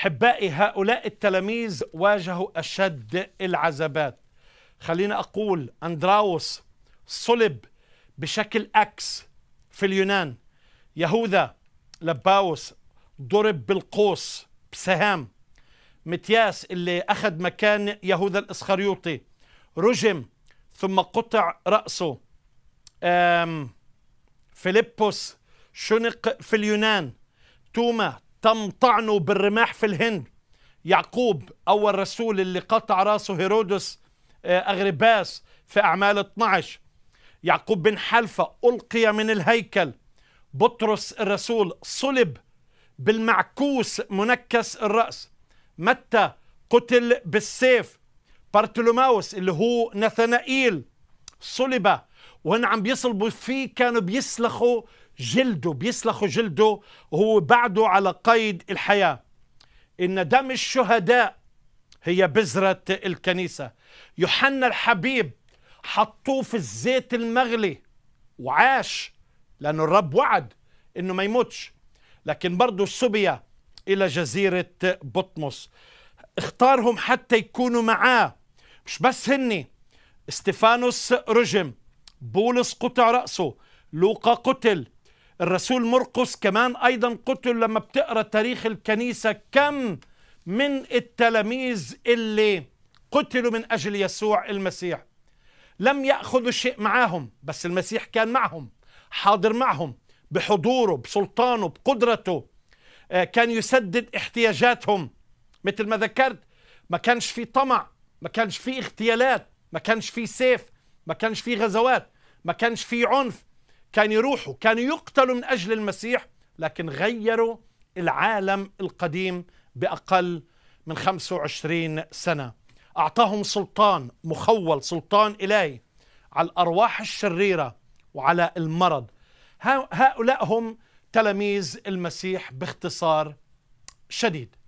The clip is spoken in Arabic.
حبائي هؤلاء التلاميذ واجهوا أشد العذابات خلينا أقول أندراوس صلب بشكل أكس في اليونان يهوذا لباوس ضرب بالقوس بسهام متياس اللي أخذ مكان يهوذا الإسخريوطي رجم ثم قطع رأسه فيليبوس شنق في اليونان توما تم طعنه بالرماح في الهند يعقوب أول رسول اللي قطع راسه هيرودس آه، أغرباس في أعمال 12 يعقوب بن حلفة ألقي من الهيكل بطرس الرسول صلب بالمعكوس منكس الرأس متى قتل بالسيف بارتولوماوس اللي هو نثنائيل صلب وهنا عم بيصلبوا فيه كانوا بيسلخوا جلده بيسلخوا جلده وهو بعده على قيد الحياة إن دم الشهداء هي بذرة الكنيسة يوحنا الحبيب حطوه في الزيت المغلي وعاش لأنه الرب وعد إنه ما يموتش لكن برضه سبي إلى جزيرة بطمس اختارهم حتى يكونوا معاه مش بس هني استفانوس رجم بولس قطع رأسه لوقا قتل الرسول مرقس كمان أيضا قتل لما بتقرأ تاريخ الكنيسة كم من التلاميذ اللي قتلوا من أجل يسوع المسيح لم يأخذوا شيء معاهم بس المسيح كان معهم حاضر معهم بحضوره بسلطانه بقدرته آه، كان يسدد احتياجاتهم مثل ما ذكرت ما كانش في طمع ما كانش في اغتيالات ما كانش في سيف ما كانش في غزوات ما كانش في عنف كانوا يروحوا كانوا يقتلوا من أجل المسيح لكن غيروا العالم القديم بأقل من 25 سنة أعطاهم سلطان مخول سلطان إلهي على الأرواح الشريرة وعلى المرض هؤلاء هم تلاميذ المسيح باختصار شديد